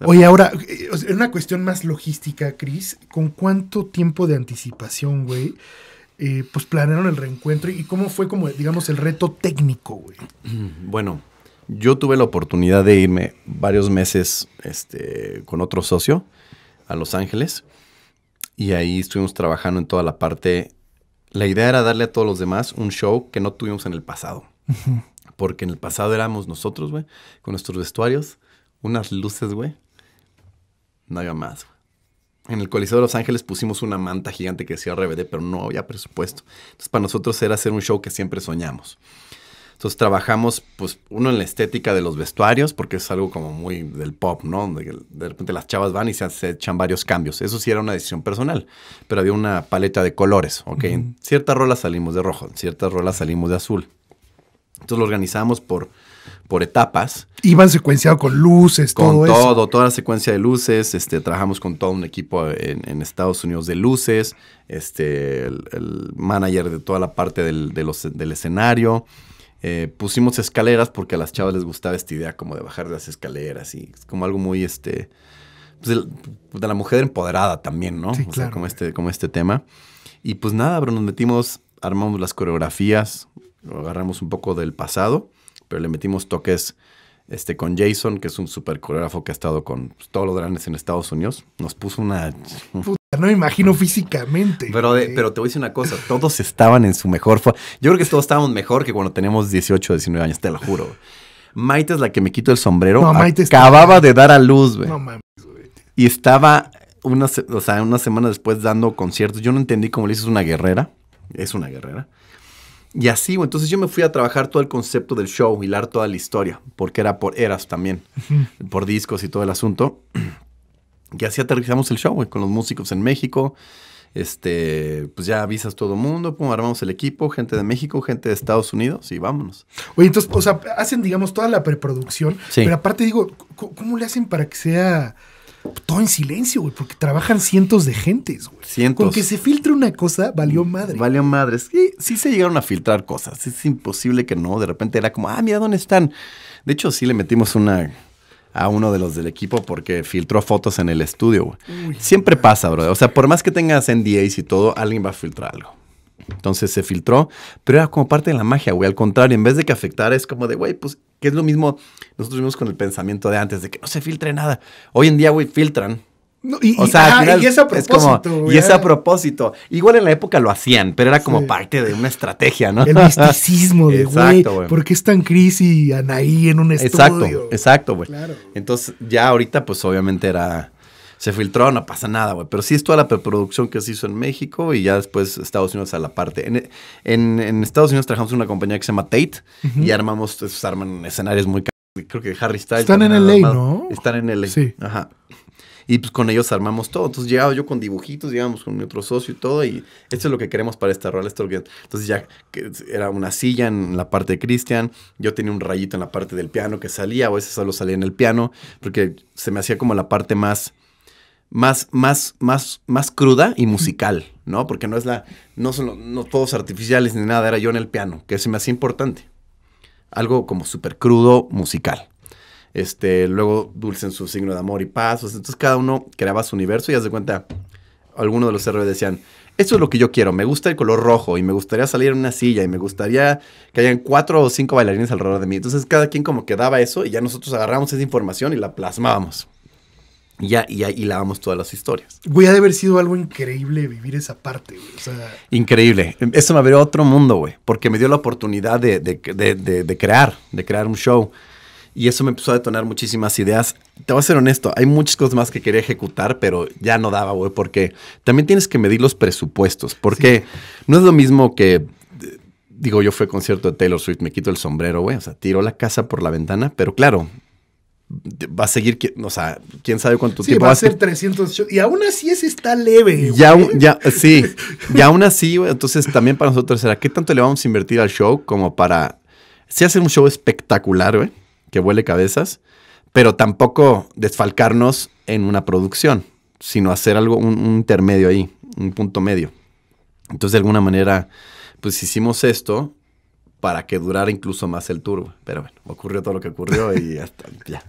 Oye, ahora, eh, una cuestión más logística, Cris, ¿con cuánto tiempo de anticipación, güey? Eh, pues planearon el reencuentro y cómo fue como, digamos, el reto técnico, güey. Bueno, yo tuve la oportunidad de irme varios meses este, con otro socio a Los Ángeles y ahí estuvimos trabajando en toda la parte. La idea era darle a todos los demás un show que no tuvimos en el pasado. Porque en el pasado éramos nosotros, güey, con nuestros vestuarios unas luces, güey. había más, En el Coliseo de Los Ángeles pusimos una manta gigante que decía RBD, pero no había presupuesto. Entonces, para nosotros era hacer un show que siempre soñamos. Entonces, trabajamos, pues, uno en la estética de los vestuarios, porque es algo como muy del pop, ¿no? De, de repente las chavas van y se, echan varios cambios. Eso sí era una decisión personal, pero había una paleta de colores, ¿ok? En ciertas rolas salimos de rojo, en ciertas rolas salimos de azul. Entonces lo organizamos por, por etapas. Iban secuenciado con luces, con todo, Todo, toda la secuencia de luces. Este, trabajamos con todo un equipo en, Estados Unidos de luces, este, el, manager de toda la parte del, del escenario. Eh, pusimos escaleras porque a las chavas les gustaba esta idea como de bajar de las escaleras y es como algo muy este pues, de, la mujer empoderada también, ¿no? claro. como este, como este tema. Y pues nada, pero nos metimos, armamos las coreografías, agarramos un poco del pasado, pero le metimos toques este, con Jason, que es un super coreógrafo que ha estado con pues, todos los grandes en Estados Unidos. Nos puso una... no me imagino físicamente. Pero, pero te voy a decir una cosa, todos estaban en su mejor forma. Yo creo que todos estábamos mejor que cuando teníamos 18 o 19 años, te lo juro. Maite es la que me quitó el sombrero. Acababa de dar a luz, güey. No mames, güey. Y estaba una, semana después dando conciertos. Yo no entendí cómo le dices una guerrera. Es una guerrera. Y así, entonces yo me fui a trabajar todo el concepto del show, hilar toda la historia, porque era por eras también, por discos y todo el asunto. Y así aterrizamos el show, güey, con los músicos en México. Este, pues ya avisas todo el mundo, pum, armamos el equipo, gente de México, gente de Estados Unidos y vámonos. Oye, entonces, o sea, hacen, digamos, toda la preproducción, pero aparte digo, ¿cómo le hacen para que sea todo en silencio, güey, porque trabajan cientos de gentes, güey. Cientos. Con que se filtre una cosa, valió madre. Valió madre. Sí, sí se llegaron a filtrar cosas. Es imposible que no. De repente era como, ah, mira dónde están. De hecho, sí le metimos una a uno de los del equipo porque filtró fotos en el estudio, güey. Siempre pasa, bro. O sea, por más que tengas NDAs y todo, alguien va a filtrar algo. Entonces se filtró, pero era como parte de la magia, güey. Al contrario, en vez de que afectara, es como de, güey, pues, que es lo mismo nosotros vimos con el pensamiento de antes, de que no se filtre nada. Hoy en día, güey, filtran. y, o sea, es a propósito. y es a propósito. Igual en la época lo hacían, pero era como parte de una estrategia, ¿no? El misticismo de, güey, ¿por qué están Chris y Anaí en un estudio? Exacto, exacto, güey. Entonces, ya ahorita, pues, obviamente era se filtró, no pasa nada, güey. Pero sí es toda la preproducción que se hizo en México y ya después Estados Unidos a la parte. En, Estados Unidos trabajamos en una compañía que se llama Tate y armamos, esos pues, arman escenarios muy Creo que Harry Styles. Están en el ley ¿no? Están en el Sí. Ajá. Y pues con ellos armamos todo. Entonces llegaba yo con dibujitos, llegábamos con mi otro socio y todo. Y esto es lo que queremos para esta rol. Entonces ya era una silla en la parte de Cristian. Yo tenía un rayito en la parte del piano que salía. O a veces solo salía en el piano. Porque se me hacía como la parte más más, más, más, más cruda y musical, ¿no? Porque no es la, no son todos todos artificiales ni nada, era yo en el piano, que se me hacía importante. Algo como súper crudo, musical. Este, luego Dulce en su signo de amor y paz. entonces cada uno creaba su universo y haz de cuenta, algunos de los héroes decían, esto es lo que yo quiero, me gusta el color rojo y me gustaría salir en una silla y me gustaría que hayan cuatro o cinco bailarines alrededor de mí. Entonces cada quien como que daba eso y ya nosotros agarramos esa información y la plasmábamos. Y, ahí y, lavamos todas las historias. Güey, ha de haber sido algo increíble vivir esa parte, güey. Increíble. Eso me abrió otro mundo, güey. Porque me dio la oportunidad de, crear, de crear un show. Y eso me empezó a detonar muchísimas ideas. Te voy a ser honesto, hay muchas cosas más que quería ejecutar, pero ya no daba, güey. Porque también tienes que medir los presupuestos. Porque no es lo mismo que digo, yo fui concierto de Taylor Swift, me quito el sombrero, güey, o sea, tiro la casa por la ventana, pero claro, va a seguir, o sea, quién sabe cuánto tiempo va a ser. 300 y aún así ese está leve. Ya, ya, sí, y aún así, entonces también para nosotros será ¿qué tanto le vamos a invertir al show como para, sí hacer un show espectacular, güey, que vuele cabezas, pero tampoco desfalcarnos en una producción, sino hacer algo, un, intermedio ahí, un punto medio. Entonces, de alguna manera, pues hicimos esto, para que durara incluso más el tour Pero bueno, ocurrió todo lo que ocurrió y ya.